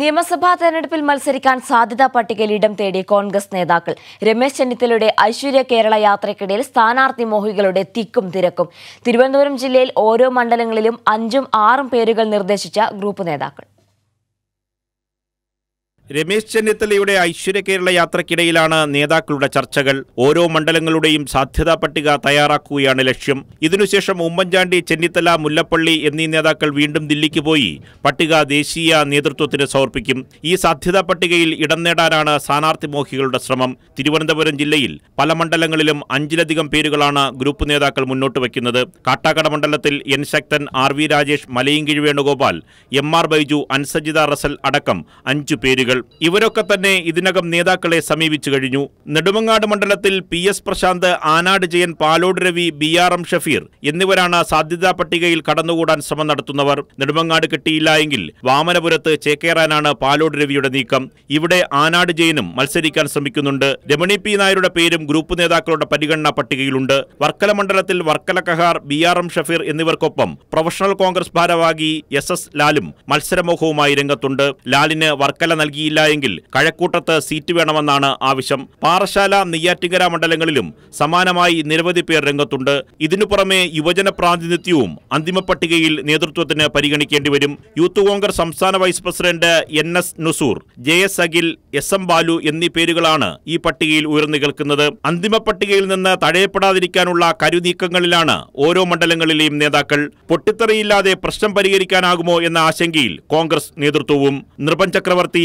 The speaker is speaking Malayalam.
നിയമസഭാ തെരഞ്ഞെടുപ്പിൽ മത്സരിക്കാൻ സാധ്യതാ പട്ടികയിൽ ഇടം തേടി കോൺഗ്രസ് നേതാക്കൾ രമേശ് ചെന്നിത്തലയുടെ ഐശ്വര്യ കേരള യാത്രയ്ക്കിടയിൽ സ്ഥാനാർത്ഥി മോഹികളുടെ തിക്കും തിരക്കും തിരുവനന്തപുരം ജില്ലയിൽ ഓരോ മണ്ഡലങ്ങളിലും അഞ്ചും ആറും പേരുകൾ നിർദ്ദേശിച്ച ഗ്രൂപ്പ് നേതാക്കൾ രമേശ് ചെന്നിത്തലയുടെ ഐശ്വര്യ കേരള യാത്രക്കിടയിലാണ് നേതാക്കളുടെ ചർച്ചകൾ ഓരോ മണ്ഡലങ്ങളുടെയും സാധ്യതാ പട്ടിക തയ്യാറാക്കുകയാണ് ലക്ഷ്യം ഇതിനുശേഷം ഉമ്മൻചാണ്ടി ചെന്നിത്തല മുല്ലപ്പള്ളി എന്നീ നേതാക്കൾ വീണ്ടും ദില്ലിക്ക് പോയി പട്ടിക ദേശീയ നേതൃത്വത്തിന് സമർപ്പിക്കും ഈ സാധ്യതാ പട്ടികയിൽ ഇടം നേടാനാണ് സ്ഥാനാർത്ഥി മോഹികളുടെ ശ്രമം തിരുവനന്തപുരം ജില്ലയിൽ പല മണ്ഡലങ്ങളിലും അഞ്ചിലധികം പേരുകളാണ് ഗ്രൂപ്പ് നേതാക്കൾ മുന്നോട്ട് വയ്ക്കുന്നത് കാട്ടാക്കട മണ്ഡലത്തിൽ N Sakthan R V Rajesh Malayinkeezhu Venugopal M R Baiju Ansajitha Russell അടക്കം അഞ്ചു പേരുകൾ ഇവരൊക്കെ തന്നെ ഇതിനകം നേതാക്കളെ സമീപിച്ചു കഴിഞ്ഞു നെടുമങ്ങാട് മണ്ഡലത്തിൽ P S Prasanth Anad Jayan Palode Ravi B R M Shafeer എന്നിവരാണ് സാധ്യതാ പട്ടികയിൽ കടന്നുകൂടാൻ ശ്രമം നടത്തുന്നവർ നെടുമങ്ങാട് കിട്ടിയില്ല എങ്കിൽ വാമനപുരത്ത് ചേക്കേറാനാണ് പാലോട് രവിയുടെ നീക്കം ഇവിടെ ആനാട് ജയനും മത്സരിക്കാൻ ശ്രമിക്കുന്നുണ്ട് രമണി പി നായരുടെ പേരും ഗ്രൂപ്പ് നേതാക്കളുടെ പരിഗണന പട്ടികയിലുണ്ട് വർക്കല മണ്ഡലത്തിൽ Varkala Kahar B R M Shafeer എന്നിവർക്കൊപ്പം പ്രൊഫഷണൽ കോൺഗ്രസ് ഭാരവാഹി എസ് എസ് ലാലും മത്സരമോഹവുമായി രംഗത്തുണ്ട് ലാലിന് വർക്കല നൽകി നൽകിയില്ല എങ്കിൽ കഴക്കൂട്ടത്ത് സീറ്റ് വേണമെന്നാണ് ആവശ്യം പാറശാല നെയ്യാറ്റിങ്കര മണ്ഡലങ്ങളിലും സമാനമായി നിരവധി പേർ രംഗത്തുണ്ട് ഇതിനു പുറമെ യുവജന പ്രാതിനിധ്യവും അന്തിമ പട്ടികയിൽ നേതൃത്വത്തിന് പരിഗണിക്കേണ്ടി വരും യൂത്ത് കോൺഗ്രസ് സംസ്ഥാന vice president N S Nusur J S Akhil S M Balu എന്നീ പേരുകളാണ് ഈ പട്ടികയിൽ ഉയർന്നു കേൾക്കുന്നത് അന്തിമ പട്ടികയിൽ നിന്ന് തഴയപ്പെടാതിരിക്കാനുള്ള കരുനീക്കങ്ങളിലാണ് ഓരോ മണ്ഡലങ്ങളിലെയും നേതാക്കൾ പൊട്ടിത്തെറിയില്ലാതെ പ്രശ്നം പരിഹരിക്കാനാകുമോ എന്ന ആശങ്കയിൽ കോൺഗ്രസ് നേതൃത്വവും നൃപൻ ചക്രവർത്തി